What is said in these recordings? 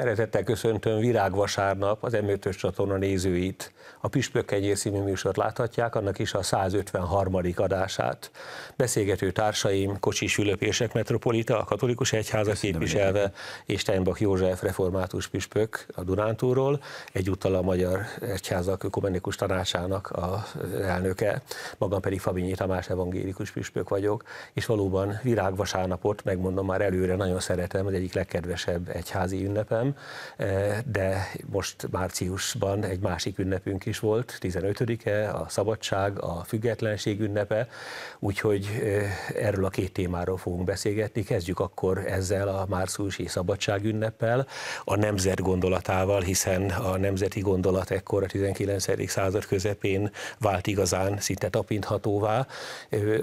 Szeretettel köszöntöm Virágvasárnap az m csatorna nézőit. A Püspök Egyér című műsort láthatják, annak is a 153. adását. Beszélgető társaim Kocsis Ülöpések metropolita, a katolikus egyháza képviselve, és Steinbach József református püspök a Dunántúról, egyúttal a Magyar Egyházak Ökumenikus Tanácsának a elnöke, magam pedig Fabinyi Tamás evangélikus püspök vagyok, és valóban Virágvasárnapot, megmondom már előre, nagyon szeretem, az egyik legkedvesebb egyházi ünnepem, de most márciusban egy másik ünnepünk is volt, 15-e, a szabadság, a függetlenség ünnepe, úgyhogy erről a két témáról fogunk beszélgetni. Kezdjük akkor ezzel a márciusi szabadság ünneppel, a nemzet gondolatával, hiszen a nemzeti gondolat ekkor a 19. század közepén vált igazán szinte tapinthatóvá.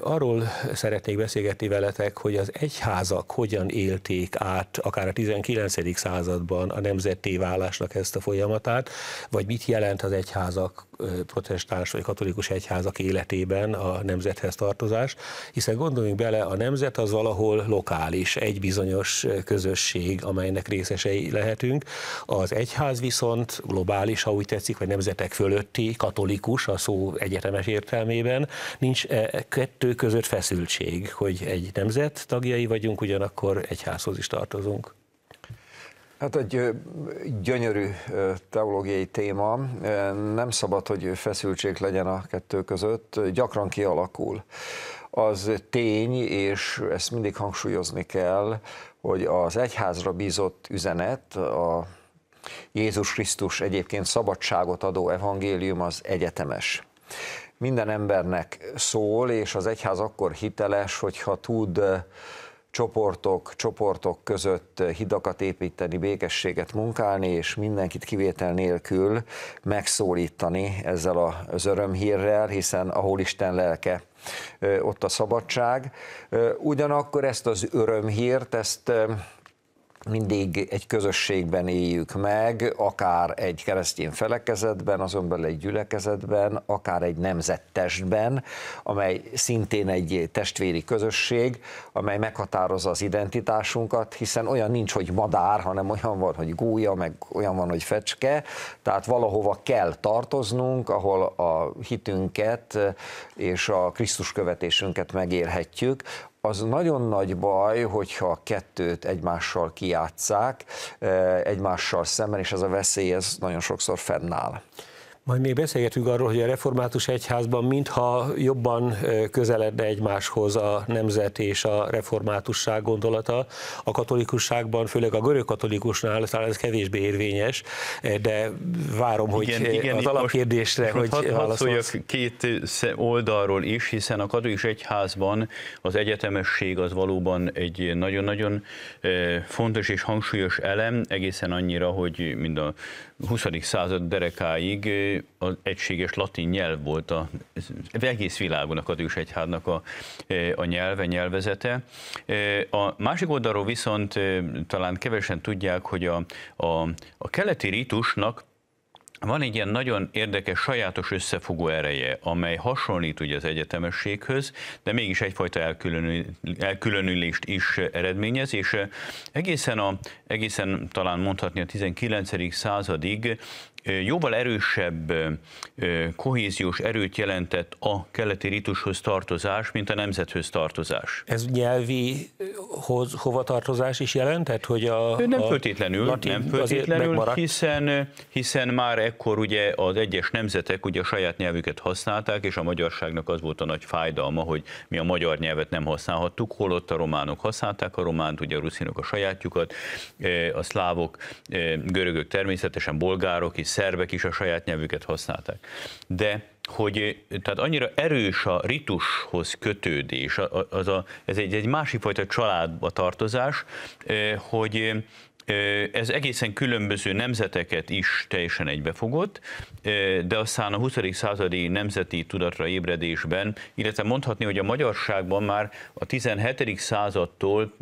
Arról szeretnék beszélgetni veletek, hogy az egyházak hogyan élték át akár a 19. század korábban a nemzeti válásnak ezt a folyamatát, vagy mit jelent az egyházak, protestáns vagy katolikus egyházak életében a nemzethez tartozás, hiszen gondoljunk bele, a nemzet az valahol lokális, egy bizonyos közösség, amelynek részesei lehetünk, az egyház viszont globális, ha úgy tetszik, vagy nemzetek fölötti, katolikus a szó egyetemes értelmében, nincs e, kettő között feszültség, hogy egy nemzet tagjai vagyunk, ugyanakkor egyházhoz is tartozunk. Hát egy gyönyörű teológiai téma, nem szabad, hogy feszültség legyen a kettő között, gyakran kialakul. Az tény, és ezt mindig hangsúlyozni kell, hogy az egyházra bízott üzenet, a Jézus Krisztus egyébként szabadságot adó evangélium az egyetemes minden embernek szól, és az egyház akkor hiteles, hogyha tud csoportok, csoportok között hidakat építeni, békességet munkálni, és mindenkit kivétel nélkül megszólítani ezzel az örömhírrel, hiszen ahol Isten lelke, ott a szabadság. Ugyanakkor ezt az örömhírt, ezt mindig egy közösségben éljük meg, akár egy keresztény felekezetben, azon belül egy gyülekezetben, akár egy nemzettestben, amely szintén egy testvéri közösség, amely meghatározza az identitásunkat, hiszen olyan nincs, hogy madár, hanem olyan van, hogy gúja, meg olyan van, hogy fecske, tehát valahova kell tartoznunk, ahol a hitünket és a Krisztus követésünket megélhetjük az nagyon nagy baj, hogyha a kettőt egymással kiátszák, eh, egymással szemben, és ez a veszély ez nagyon sokszor fennáll. Majd még beszélgetünk arról, hogy a református egyházban mintha jobban közeledne egymáshoz a nemzet és a reformátusság gondolata. A katolikusságban, főleg a görög katolikusnál talán ez kevésbé érvényes, de várom, hogy igen, igen, az alapkérdésre, most, hogy hat, hat két oldalról is, hiszen a katolikus egyházban az egyetemesség az valóban egy nagyon-nagyon fontos és hangsúlyos elem, egészen annyira, hogy mind a 20. század derekáig az egységes latin nyelv volt az egész világon a katolikus egyháznak a, a nyelve, nyelvezete. A másik oldalról viszont talán kevesen tudják, hogy a, a, a keleti ritusnak van egy ilyen nagyon érdekes, sajátos összefogó ereje, amely hasonlít ugye az egyetemességhöz, de mégis egyfajta elkülönül, elkülönülést is eredményez, és egészen, a, egészen talán mondhatni a 19. századig jóval erősebb kohéziós erőt jelentett a keleti ritushoz tartozás, mint a nemzethöz tartozás. Ez nyelvi hoz, hova tartozás is jelentett, hogy a Nem a föltétlenül, latin nem föltétlenül, hiszen, hiszen már ekkor ugye az egyes nemzetek ugye a saját nyelvüket használták, és a magyarságnak az volt a nagy fájdalma, hogy mi a magyar nyelvet nem használhattuk, holott a románok használták a románt, ugye a ruszinok a sajátjukat, a szlávok, görögök természetesen, bolgárok, is szerbek is a saját nyelvüket használták. De hogy tehát annyira erős a ritushoz kötődés, az a, ez egy, egy másik fajta családba tartozás, eh, hogy ez egészen különböző nemzeteket is teljesen egybefogott, de aztán a 20. századi nemzeti tudatra ébredésben, illetve mondhatni, hogy a magyarságban már a 17. századtól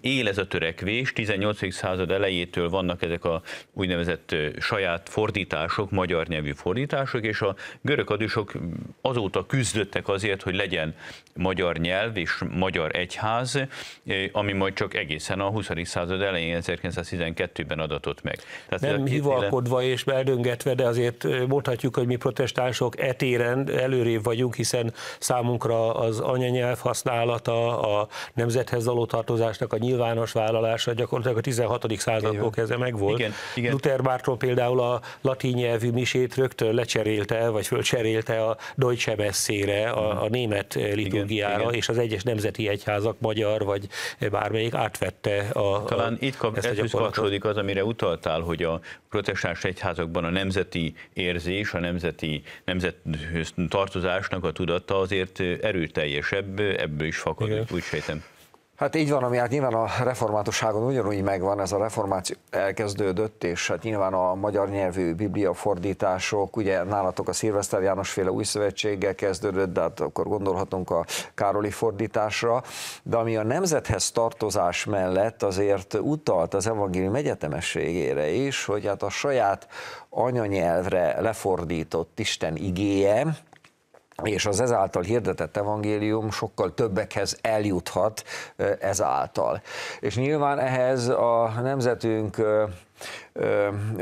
él ez a törekvés, 18. század elejétől vannak ezek a úgynevezett saját fordítások, magyar nyelvű fordítások, és a görög adősok azóta küzdöttek azért, hogy legyen magyar nyelv és magyar egyház, ami majd csak egészen a 20. század század elején, 1912-ben adatott meg. Tehát nem hivalkodva élen... és beldöngetve, de azért mondhatjuk, hogy mi protestánsok etéren előrébb vagyunk, hiszen számunkra az anyanyelv használata, a nemzethez való tartozásnak a nyilvános vállalása gyakorlatilag a 16. századból kezdve megvolt. Igen, igen. Luther Márton például a latin nyelvű misét rögtön lecserélte, vagy fölcserélte a Deutsche Messére, a, mhm. a német liturgiára, igen, igen. és az egyes nemzeti egyházak, magyar vagy bármelyik átvette a, Talán talán itt kap, ez ezt kapcsolódik az, amire utaltál, hogy a protestáns egyházakban a nemzeti érzés, a nemzeti nemzet tartozásnak a tudata azért erőteljesebb, ebből is fakad, Igen. úgy sejtem. Hát így van, ami hát nyilván a reformátusságon ugyanúgy megvan, ez a reformáció elkezdődött, és hát nyilván a magyar nyelvű Biblia fordítások, ugye nálatok a Szilveszter János féle új szövetséggel kezdődött, de hát akkor gondolhatunk a Károli fordításra, de ami a nemzethez tartozás mellett azért utalt az evangélium egyetemességére is, hogy hát a saját anyanyelvre lefordított Isten igéje, és az ezáltal hirdetett evangélium sokkal többekhez eljuthat ezáltal. És nyilván ehhez a nemzetünk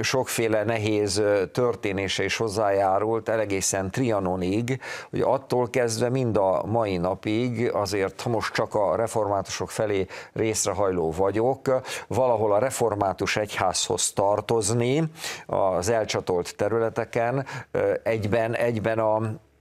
sokféle nehéz történése is hozzájárult, egészen Trianonig, hogy attól kezdve mind a mai napig, azért most csak a reformátusok felé részrehajló vagyok, valahol a református egyházhoz tartozni az elcsatolt területeken, egyben, egyben a,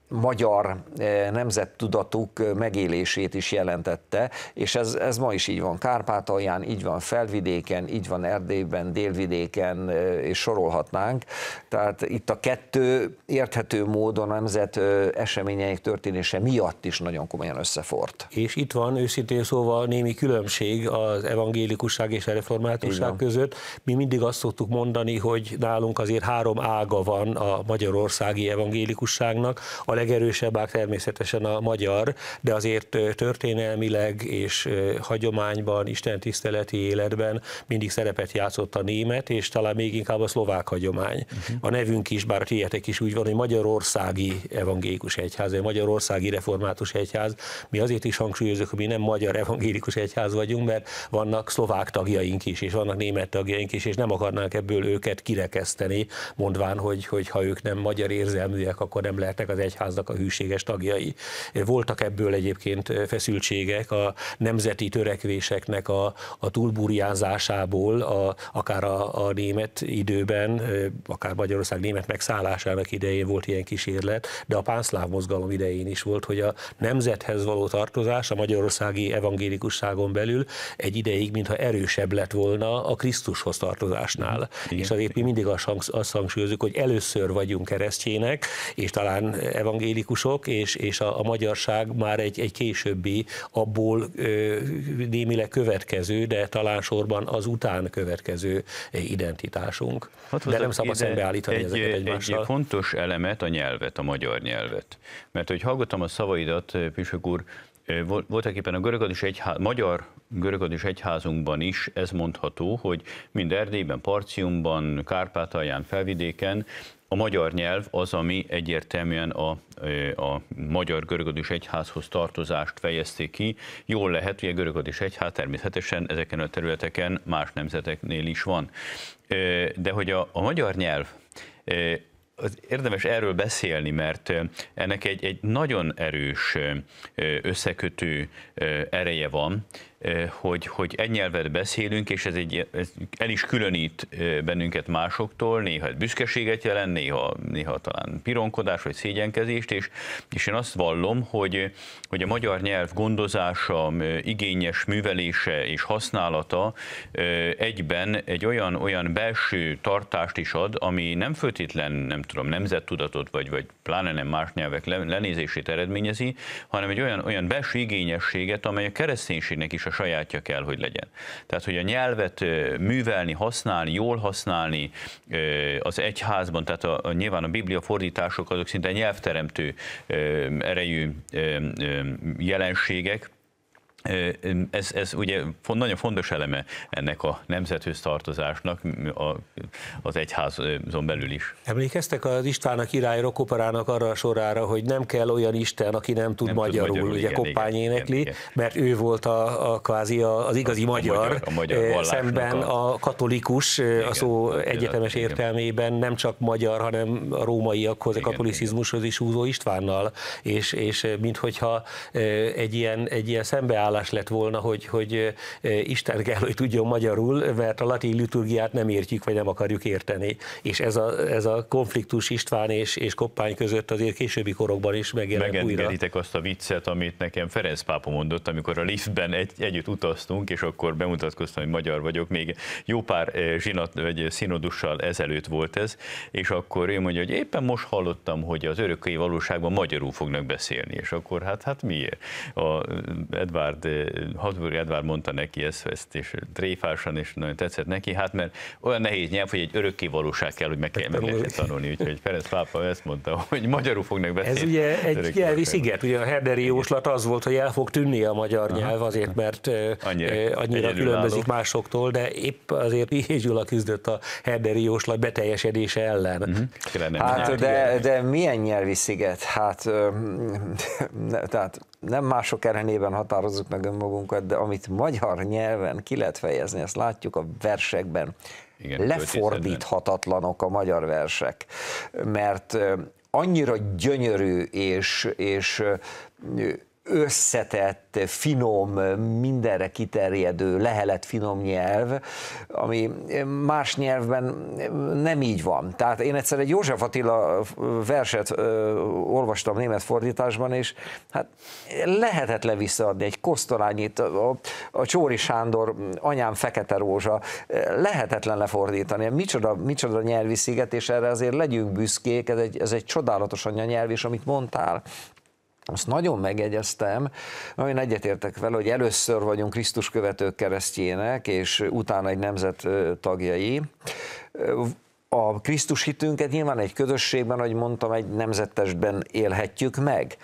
magyar eh, nemzettudatuk megélését is jelentette, és ez, ez ma is így van Kárpátalján, így van Felvidéken, így van Erdélyben, Délvidéken, eh, és sorolhatnánk. Tehát itt a kettő érthető módon a nemzet eh, eseményeik történése miatt is nagyon komolyan összefort. És itt van őszintén szóval némi különbség az evangélikusság és a reformátusság között. Mi mindig azt szoktuk mondani, hogy nálunk azért három ága van a magyarországi evangélikusságnak. A legerősebb ág természetesen a magyar, de azért történelmileg és hagyományban, Isten tiszteleti életben mindig szerepet játszott a német, és talán még inkább a szlovák hagyomány. Uh-huh. A nevünk is, bár tietek is úgy van, hogy Magyarországi Evangélikus Egyház, vagy Magyarországi Református Egyház. Mi azért is hangsúlyozunk, hogy mi nem Magyar Evangélikus Egyház vagyunk, mert vannak szlovák tagjaink is, és vannak német tagjaink is, és nem akarnánk ebből őket kirekeszteni, mondván, hogy, hogy ha ők nem magyar érzelműek, akkor nem lehetnek az egyház népháznak a hűséges tagjai. Voltak ebből egyébként feszültségek a nemzeti törekvéseknek a, a túlburjázásából, a, akár a, a német időben, akár Magyarország német megszállásának idején volt ilyen kísérlet, de a pánszláv mozgalom idején is volt, hogy a nemzethez való tartozás a magyarországi evangélikusságon belül egy ideig, mintha erősebb lett volna a Krisztushoz tartozásnál. Igen. És azért mi mindig azt hangsúlyozunk, hogy először vagyunk keresztjének, és talán evangélikus evangélikusok és, és a, a magyarság már egy, egy későbbi, abból ö, némileg következő, de talán sorban az után következő identitásunk. Hát de nem szabad szembeállítani egy, ezeket egymással. Egy fontos elemet a nyelvet, a magyar nyelvet. Mert hogy hallgatom a szavaidat, Püsök úr, voltak éppen a görög egyház, magyar görögadis egyházunkban is ez mondható, hogy mind Erdélyben, Parciumban, Kárpátalján, Felvidéken a magyar nyelv az, ami egyértelműen a, a magyar görögadis egyházhoz tartozást fejezté ki. Jól lehet, hogy a görögadis egyház természetesen ezeken a területeken más nemzeteknél is van. De hogy a, a magyar nyelv az érdemes erről beszélni, mert ennek egy, egy nagyon erős összekötő ereje van, hogy, hogy egy nyelvet beszélünk, és ez, egy, ez el is különít bennünket másoktól, néha ez büszkeséget jelent, néha, néha talán pironkodás vagy szégyenkezést, és, és én azt vallom, hogy, hogy a magyar nyelv gondozása, igényes művelése és használata egyben egy olyan, olyan belső tartást is ad, ami nem föltétlen, nem tudom, nemzettudatot, vagy, vagy pláne nem más nyelvek lenézését eredményezi, hanem egy olyan, olyan belső igényességet, amely a kereszténységnek is a sajátja kell, hogy legyen. Tehát, hogy a nyelvet művelni, használni, jól használni az egyházban, tehát a, a, nyilván a biblia fordítások azok szinte nyelvteremtő erejű jelenségek, ez, ez ugye nagyon fontos eleme ennek a nemzethöz tartozásnak a, az egyházon belül is. Emlékeztek az István a király rokoperának arra a sorára, hogy nem kell olyan Isten, aki nem tud nem magyarul, tud magyarul, ugye igen, Koppány énekli, igen, igen. mert ő volt a, a kvázi az igazi a, magyar, a magyar, a magyar szemben a, a katolikus, igen, a szó igen, egyetemes igen. értelmében nem csak magyar, hanem a rómaiakhoz, igen, a katolicizmushoz is húzó Istvánnal, és, és minthogyha egy ilyen, egy ilyen szembeállás elvárás lett volna, hogy, hogy Isten kell, hogy tudjon magyarul, mert a latin liturgiát nem értjük, vagy nem akarjuk érteni. És ez a, ez a konfliktus István és, és Koppány között azért későbbi korokban is megjelent újra. azt a viccet, amit nekem Ferenc pápa mondott, amikor a liftben egy, együtt utaztunk, és akkor bemutatkoztam, hogy magyar vagyok. Még jó pár zsinat, vagy szinodussal ezelőtt volt ez, és akkor én mondja, hogy éppen most hallottam, hogy az örökké valóságban magyarul fognak beszélni, és akkor hát, hát miért? A Edvard Edvard, eh, Habsburg Edvard mondta neki ezt, ezt és tréfásan, és nagyon tetszett neki, hát mert olyan nehéz nyelv, hogy egy örökké valóság kell, hogy meg kell, meg kell tanulni, úgyhogy Ferenc pápa ezt mondta, hogy magyarul fognak beszélni. Ez ugye egy nyelvi sziget, ugye a Herderi jóslat az volt, hogy el fog tűnni a magyar nyelv, azért mert eh, annyira, eh, annyira különbözik álló. másoktól, de épp azért így Gyula küzdött a Herderi jóslat beteljesedése ellen. Uh-huh. Hát, de, de milyen nyelvi sziget? Hát, ne, tehát nem mások ellenében határozzuk határozzuk meg önmagunkat, de amit magyar nyelven ki lehet fejezni, azt látjuk a versekben. Igen, Lefordíthatatlanok a magyar versek, mert annyira gyönyörű és, és összetett, finom, mindenre kiterjedő, lehelet finom nyelv, ami más nyelvben nem így van. Tehát én egyszer egy József Attila verset ö, olvastam német fordításban, és hát lehetetlen visszaadni egy kosztolányit, a, a Csóri Sándor anyám fekete rózsa, lehetetlen lefordítani. Micsoda, micsoda nyelvi sziget, és erre azért legyünk büszkék, ez egy, ez egy csodálatos anyanyelv, és amit mondtál, azt nagyon megegyeztem, nagyon egyetértek vele, hogy először vagyunk Krisztus követők keresztjének, és utána egy nemzet tagjai. A Krisztus hitünket nyilván egy közösségben, ahogy mondtam, egy nemzetesben élhetjük meg.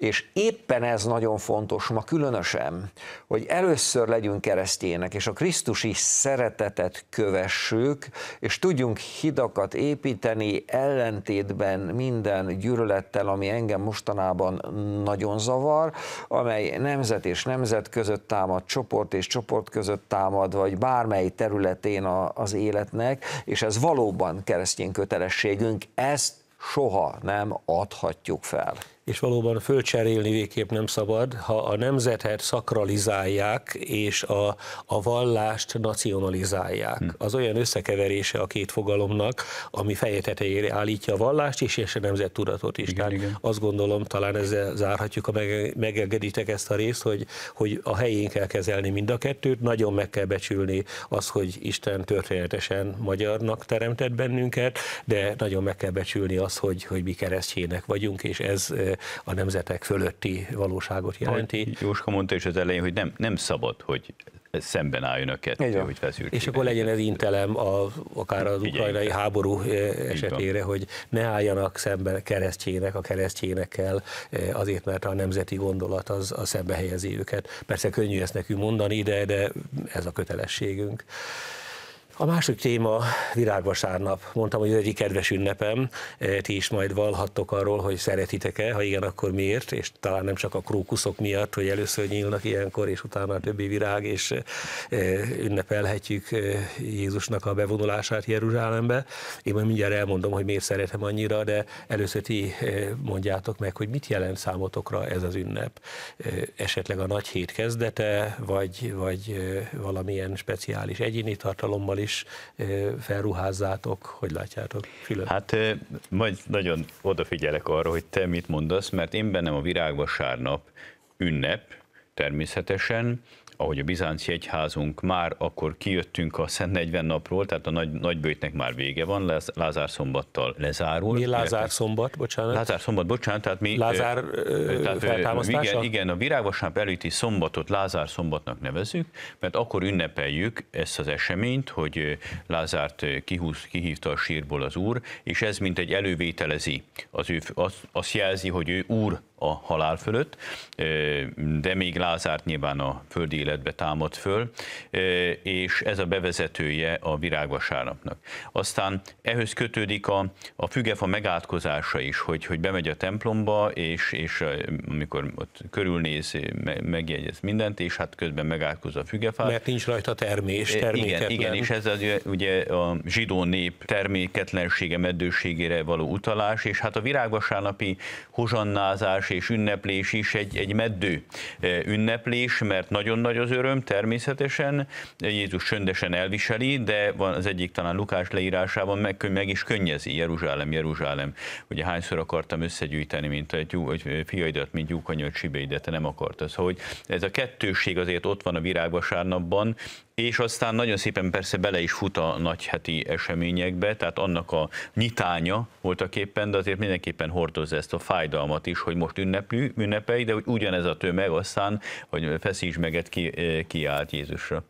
És éppen ez nagyon fontos ma különösen, hogy először legyünk keresztények, és a Krisztusi szeretetet kövessük, és tudjunk hidakat építeni ellentétben minden gyűlölettel, ami engem mostanában nagyon zavar, amely nemzet és nemzet között támad, csoport és csoport között támad, vagy bármely területén a, az életnek, és ez valóban keresztény kötelességünk, ezt soha nem adhatjuk fel és valóban fölcserélni végképp nem szabad, ha a nemzetet szakralizálják, és a, a vallást nacionalizálják. Hm. Az olyan összekeverése a két fogalomnak, ami feje tetejére állítja a vallást is, és a nemzettudatot is. Igen, igen. azt gondolom, talán ezzel zárhatjuk, ha megengeditek ezt a részt, hogy, hogy a helyén kell kezelni mind a kettőt, nagyon meg kell becsülni az, hogy Isten történetesen magyarnak teremtett bennünket, de nagyon meg kell becsülni az, hogy, hogy mi keresztjének vagyunk, és ez a nemzetek fölötti valóságot jelenti. Jóska mondta is az elején, hogy nem, nem szabad, hogy szemben álljon a kettő, Igen. hogy feszültség. És akkor legyen ez intelem a, akár az ukrajnai háború e, esetére, hogy ne álljanak szemben keresztjének a keresztjénekkel, e, azért, mert a nemzeti gondolat az, a szembe helyezi őket. Persze könnyű ezt nekünk mondani, de, de ez a kötelességünk. A másik téma virágvasárnap. Mondtam, hogy ez egy kedves ünnepem. E, ti is majd valhattok arról, hogy szeretitek-e, ha igen, akkor miért, és talán nem csak a krókuszok miatt, hogy először nyílnak ilyenkor, és utána a többi virág, és e, ünnepelhetjük e, Jézusnak a bevonulását Jeruzsálembe. Én majd mindjárt elmondom, hogy miért szeretem annyira, de először ti mondjátok meg, hogy mit jelent számotokra ez az ünnep. Esetleg a nagy hét kezdete, vagy, vagy valamilyen speciális egyéni tartalommal is, is felruházzátok? Hogy látjátok, Fülöp? Hát majd nagyon odafigyelek arra, hogy te mit mondasz, mert én bennem a virágvasárnap ünnep természetesen, ahogy a bizánci egyházunk már akkor kijöttünk a Szent 40 napról, tehát a nagy, nagybőjtnek már vége van, Lázár szombattal lezárul. Mi Lázár szombat, bocsánat? Lázár szombat, bocsánat, tehát mi... Lázár tehát, feltámasztása? Igen, igen, a virágvasárnap előtti szombatot Lázár szombatnak nevezzük, mert akkor ünnepeljük ezt az eseményt, hogy Lázárt kihúz, kihívta a sírból az úr, és ez mint egy elővételezi, az ő, azt, azt jelzi, hogy ő úr a halál fölött, de még Lázárt nyilván a földi életbe támad föl, és ez a bevezetője a virágvasárnapnak. Aztán ehhez kötődik a, a fügefa megátkozása is, hogy, hogy bemegy a templomba, és, és amikor ott körülnéz, megjegyez mindent, és hát közben megátkoz a fügefát. Mert nincs rajta termés, terméketlen. Igen, igen és ez az, ugye a zsidó nép terméketlensége, meddőségére való utalás, és hát a virágvasárnapi hozsannázás és ünneplés is egy, egy meddő ünneplés, mert nagyon nagy az öröm természetesen, Jézus söndesen elviseli, de van az egyik talán Lukás leírásában meg, meg is könnyezi, Jeruzsálem, Jeruzsálem. Ugye hányszor akartam összegyűjteni, mint egy fiaidat, mint gyúkanyöt, sibéidet, te nem akartad. Szóval, hogy ez a kettőség azért ott van a virágvasárnapban, és aztán nagyon szépen persze bele is fut a nagyheti eseményekbe, tehát annak a nyitánya voltak éppen, de azért mindenképpen hordozza ezt a fájdalmat is, hogy most ünneplő, ünnepei, de hogy ugyanez a tömeg aztán, hogy feszíts meg ki, eh, kiállt Jézusra.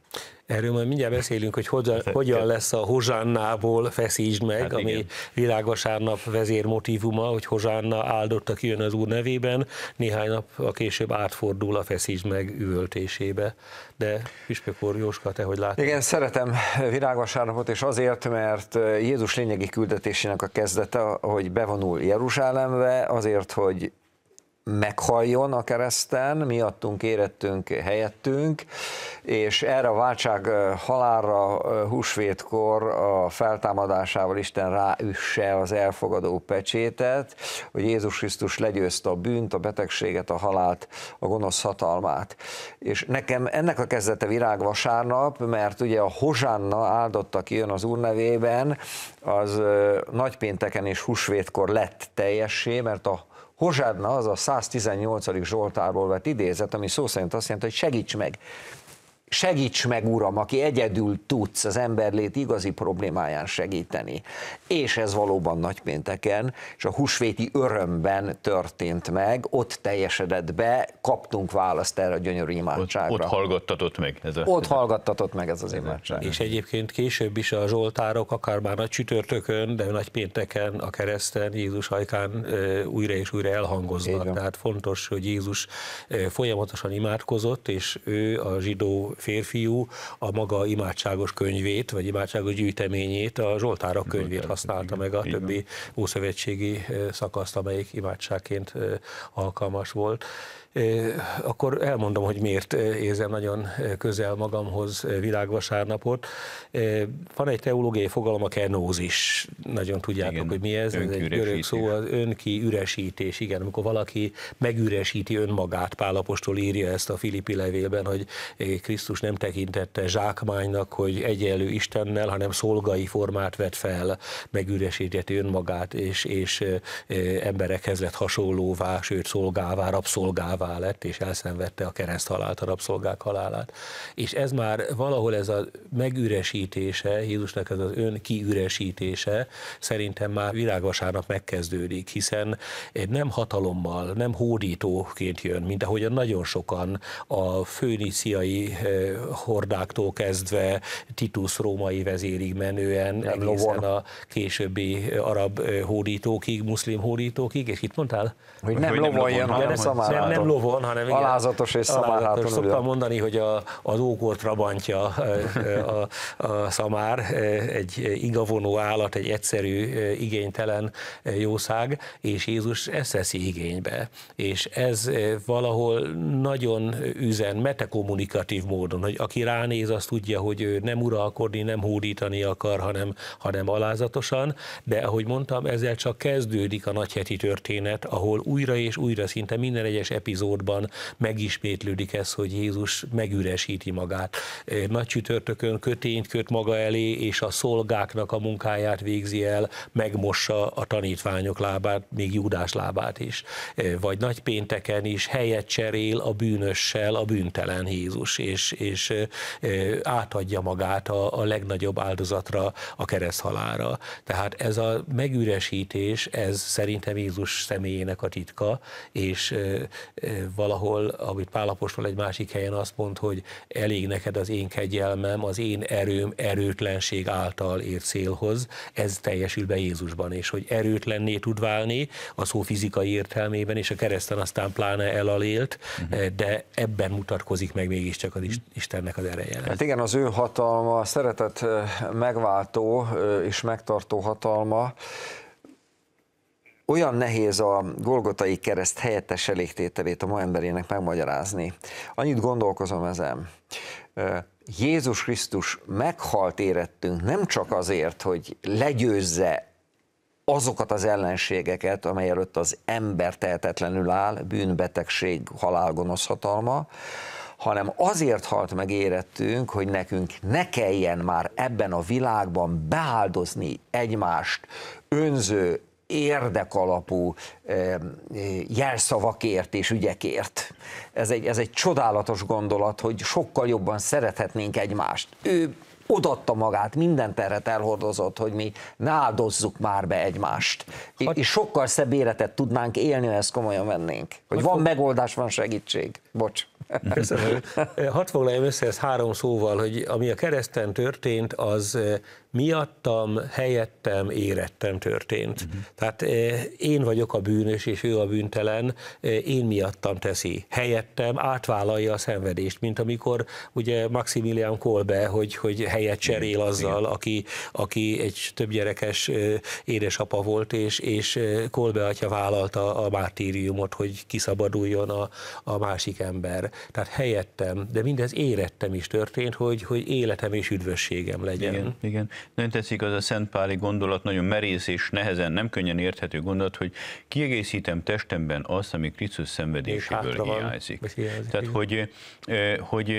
Erről majd mindjárt beszélünk, hogy hogyan, hát, eh, hogyan eh, lesz a Hozsánnából feszítsd meg, hát ami világvasárnap vezérmotívuma, hogy Hozsánna áldotta kijön az Úr nevében, néhány nap a később átfordul a feszítsd meg üvöltésébe. De Püspök úr, Jóska, te hogy látod? Igen, szeretem világvasárnapot, és azért, mert Jézus lényegi küldetésének a kezdete, hogy bevonul Jeruzsálembe, azért, hogy meghalljon a kereszten, miattunk érettünk helyettünk, és erre a váltság halálra húsvétkor a feltámadásával Isten ráüsse az elfogadó pecsétet, hogy Jézus Krisztus legyőzte a bűnt, a betegséget, a halált, a gonosz hatalmát. És nekem ennek a kezdete virág vasárnap, mert ugye a Hozsánna áldott, aki jön az Úr nevében, az nagypénteken és húsvétkor lett teljessé, mert a Hozsádna az a 118. Zsoltárból vett idézet, ami szó szerint azt jelenti, hogy segíts meg segíts meg, Uram, aki egyedül tudsz az emberlét igazi problémáján segíteni. És ez valóban nagypénteken, és a husvéti örömben történt meg, ott teljesedett be, kaptunk választ erre a gyönyörű imádságra. Ott, ott hallgattatott meg ez a... Ott hallgattatott meg ez az imádság. És egyébként később is a zsoltárok, akár már nagy csütörtökön, de nagy pénteken a kereszten Jézus ajkán újra és újra elhangoznak. Tehát fontos, hogy Jézus folyamatosan imádkozott, és ő a zsidó férfiú a maga imádságos könyvét, vagy imádságos gyűjteményét, a Zsoltárok könyvét használta meg a többi ószövetségi szakaszt, amelyik imádságként alkalmas volt akkor elmondom, hogy miért érzem nagyon közel magamhoz világvasárnapot. Van egy teológiai fogalom, a kenózis. Nagyon tudjátok, igen, hogy mi ez. Ez egy görög szó, az önki üresítés. Igen, amikor valaki megüresíti önmagát. Pálapostól írja ezt a Filippi levélben, hogy Krisztus nem tekintette zsákmánynak, hogy egyenlő Istennel, hanem szolgai formát vett fel, megüresíteti önmagát, és, és emberekhez lett hasonlóvá, sőt szolgává, rabszolgává rabszolgává lett, és elszenvedte a kereszt halált, a rabszolgák halálát. És ez már valahol ez a megüresítése, Jézusnak ez az ön kiüresítése szerintem már virágvasárnap megkezdődik, hiszen nem hatalommal, nem hódítóként jön, mint ahogyan nagyon sokan a főniciai eh, hordáktól kezdve Titus római vezérig menően nem egészen a későbbi eh, arab eh, hódítókig, muszlim hódítókig, és itt mondtál? Hogy nem, hogy jön, hanem nem, nem, nem lovon, hanem igen, alázatos és szamáráton Szoktam mondani, hogy a, az ókort rabantja a, a szamár, egy igavonó állat, egy egyszerű, igénytelen jószág, és Jézus ezt veszi igénybe. És ez valahol nagyon üzen, metekommunikatív módon, hogy aki ránéz, az tudja, hogy ő nem uralkodni, nem hódítani akar, hanem, hanem alázatosan, de ahogy mondtam, ezzel csak kezdődik a nagyheti történet, ahol újra és újra szinte minden egyes epizód epizódban megismétlődik ez, hogy Jézus megüresíti magát. Nagy csütörtökön kötényt köt maga elé, és a szolgáknak a munkáját végzi el, megmossa a tanítványok lábát, még Júdás lábát is. Vagy nagy pénteken is helyet cserél a bűnössel a bűntelen Jézus, és, és átadja magát a, a legnagyobb áldozatra, a kereszthalára. Tehát ez a megüresítés, ez szerintem Jézus személyének a titka, és valahol, amit Pálapostól egy másik helyen azt mond, hogy elég neked az én kegyelmem, az én erőm erőtlenség által ér célhoz, ez teljesül be Jézusban, és hogy erőtlenné tud válni a szó fizikai értelmében, és a kereszten aztán pláne elalélt, uh-huh. de ebben mutatkozik meg mégiscsak az Istennek az ereje. Hát igen, az ő hatalma, a szeretet eh, megváltó eh, és megtartó hatalma, olyan nehéz a golgotai kereszt helyettes elégtételét a ma emberének megmagyarázni. Annyit gondolkozom ezen. Jézus Krisztus meghalt érettünk nem csak azért, hogy legyőzze azokat az ellenségeket, amely előtt az ember tehetetlenül áll, bűnbetegség, halál, gonosz hatalma, hanem azért halt meg érettünk, hogy nekünk ne kelljen már ebben a világban beáldozni egymást önző, érdekalapú jelszavakért és ügyekért. Ez egy, ez egy csodálatos gondolat, hogy sokkal jobban szerethetnénk egymást. Ő odatta magát, minden terhet elhordozott, hogy mi ne áldozzuk már be egymást. Hagy... És sokkal szebb életet tudnánk élni, ha ezt komolyan vennénk. Hogy Hagy... van megoldás, van segítség. Bocs. Köszönöm. Hadd foglaljam össze ezt három szóval, hogy ami a kereszten történt, az eh, miattam, helyettem, érettem történt. Uh-huh. Tehát eh, én vagyok a bűnös, és ő a bűntelen, eh, én miattam teszi. Helyettem átvállalja a szenvedést, mint amikor ugye Maximilian Kolbe, hogy, hogy helyet cserél azzal, aki, aki egy több gyerekes édesapa volt, és, és Kolbe atya vállalta a mártíriumot, hogy kiszabaduljon a, a másik ember. Tehát helyettem, de mindez érettem is történt, hogy, hogy életem és üdvösségem legyen. Igen, igen. Nagyon tetszik az a Szentpáli gondolat, nagyon merész és nehezen, nem könnyen érthető gondolat, hogy kiegészítem testemben azt, ami Krisztus szenvedéséből hiányzik. Tehát, igen. hogy, hogy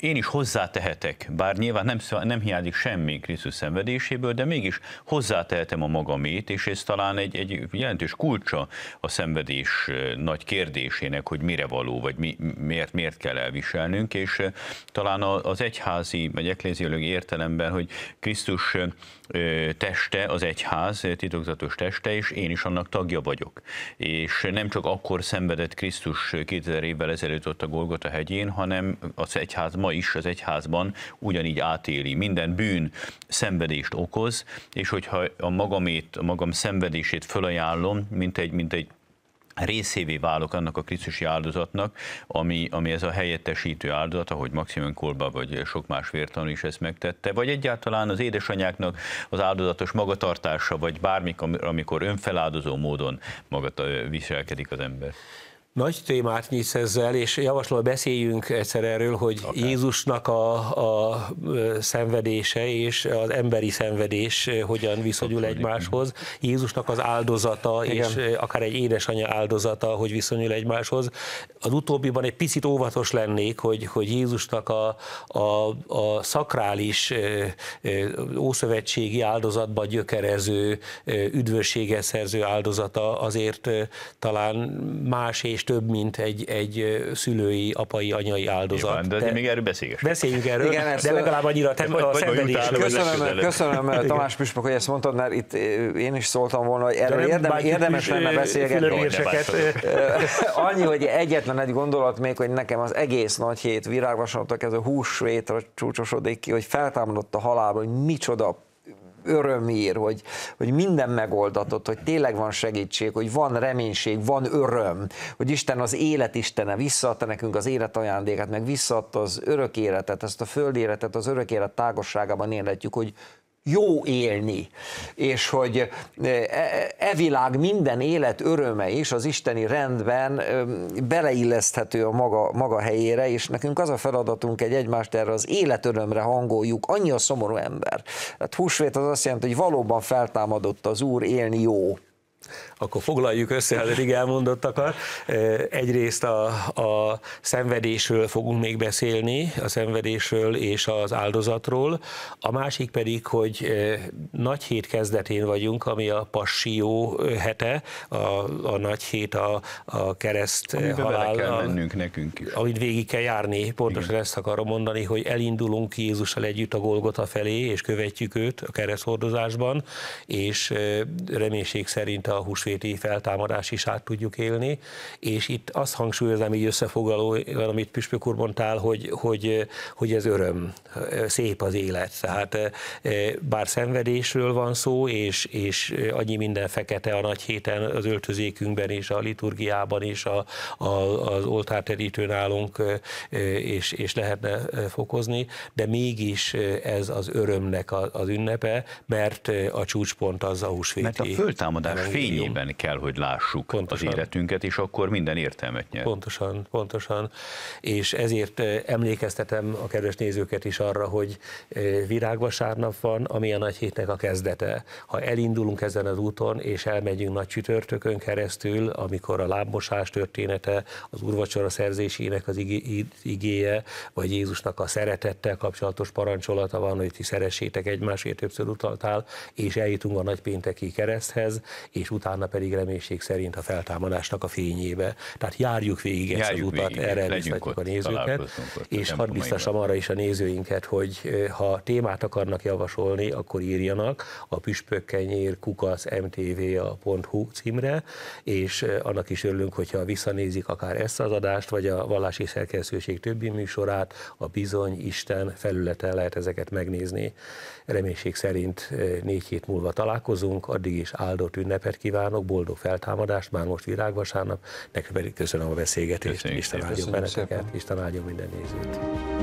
én is hozzátehetek, bár nyilván nem persze szóval nem hiányzik semmi Krisztus szenvedéséből, de mégis hozzátehetem a magamét, és ez talán egy, egy jelentős kulcsa a szenvedés nagy kérdésének, hogy mire való, vagy mi, miért, miért kell elviselnünk, és talán az egyházi, vagy ekléziológiai értelemben, hogy Krisztus teste, az egyház titokzatos teste, és én is annak tagja vagyok. És nem csak akkor szenvedett Krisztus 2000 évvel ezelőtt ott a Golgota hegyén, hanem az egyház ma is az egyházban ugyanígy átél átéli, minden bűn szenvedést okoz, és hogyha a magamét, a magam szenvedését fölajánlom, mint egy, mint egy részévé válok annak a krisztusi áldozatnak, ami, ami ez a helyettesítő áldozat, ahogy Maximum Kolba vagy sok más vértanú is ezt megtette, vagy egyáltalán az édesanyáknak az áldozatos magatartása, vagy bármikor, amikor önfeláldozó módon magata viselkedik az ember. Nagy témát nyitsz ezzel, és javaslom, hogy beszéljünk egyszer erről, hogy okay. Jézusnak a, a szenvedése és az emberi szenvedés hogyan viszonyul egymáshoz, Jézusnak az áldozata Igen. és akár egy édesanyja áldozata, hogy viszonyul egymáshoz. Az utóbbiban egy picit óvatos lennék, hogy, hogy Jézusnak a, a, a szakrális ószövetségi áldozatba gyökerező, üdvösséget szerző áldozata azért talán más és is több, mint egy, egy szülői, apai, anyai áldozat. Igen, de de még erről beszélgessünk. Beszéljünk erről, Igen, ezt, de legalább annyira a, vagy, a szenvedésről. Köszönöm, köszönöm Tamás Püspök, hogy ezt mondtad, mert itt én is szóltam volna, hogy erről érdem, érdemes lenne beszélgetni. Annyi, hogy egyetlen egy gondolat még, hogy nekem az egész nagy hét virágvasonatnak ez a húsvétra csúcsosodik ki, hogy feltámadott a halálba, hogy micsoda örömír, hogy, hogy minden megoldatott, hogy tényleg van segítség, hogy van reménység, van öröm, hogy Isten az élet Istene, visszaadta nekünk az élet ajándékát, meg visszaadta az örök életet, ezt a föld életet, az örök élet tágosságában élhetjük, hogy jó élni, és hogy e, e, világ minden élet öröme is az isteni rendben beleilleszthető a maga, maga helyére, és nekünk az a feladatunk, egy egymást erre az élet örömre hangoljuk, annyi a szomorú ember. Hát húsvét az azt jelenti, hogy valóban feltámadott az Úr, élni jó akkor foglaljuk össze az eddig elmondottakat. Egyrészt a, a szenvedésről fogunk még beszélni, a szenvedésről és az áldozatról, a másik pedig, hogy nagy hét kezdetén vagyunk, ami a passió hete, a, a nagy hét a, a kereszt halál. kell mennünk nekünk is. Amit végig kell járni, pontosan Igen. ezt akarom mondani, hogy elindulunk Jézussal együtt a Golgota felé, és követjük őt a kereszthordozásban, és reménység szerint a húsvéti feltámadás is át tudjuk élni, és itt azt hangsúlyozom így összefoglalóan, amit Püspök úr mondtál, hogy, hogy, hogy ez öröm, szép az élet, tehát eh, bár szenvedésről van szó, és, és annyi minden fekete a nagy héten az öltözékünkben és a liturgiában és a, a, az oltárterítő nálunk, eh, és, és lehetne eh, fokozni, de mégis ez az örömnek az ünnepe, mert a csúcspont az a húsvéti. Mert a föltámadás fényében kell, hogy lássuk pontosan. az életünket, és akkor minden értelmet nyer. Pontosan, pontosan. És ezért eh, emlékeztetem a kedves nézőket is arra, hogy eh, virágvasárnap van, ami a nagy hétnek a kezdete. Ha elindulunk ezen az úton, és elmegyünk nagy csütörtökön keresztül, amikor a lábmosás története, az urvacsora szerzésének az igéje, vagy Jézusnak a szeretettel kapcsolatos parancsolata van, hogy ti szeressétek egymásért, többször utaltál, és eljutunk a nagypénteki kereszthez, és utána pedig reménység szerint a feltámadásnak a fényébe. Tehát járjuk végig ezt járjuk az utat, végig, erre biztatjuk a nézőket, és hadd biztassam arra is a nézőinket, hogy ha témát akarnak javasolni, akkor írjanak a püspökkenyér kukasz mtva.hu címre, és annak is örülünk, hogyha visszanézik akár ezt az adást, vagy a vallási szerkesztőség többi műsorát, a Bizony Isten felületen lehet ezeket megnézni. Reménység szerint négy hét múlva találkozunk, addig is áldott ünnepet kívánok, boldog feltámadást, már most virágvasárnap, nekem pedig köszönöm a beszélgetést, köszönjük Isten áldjon benneteket, Isten áldjon minden nézőt.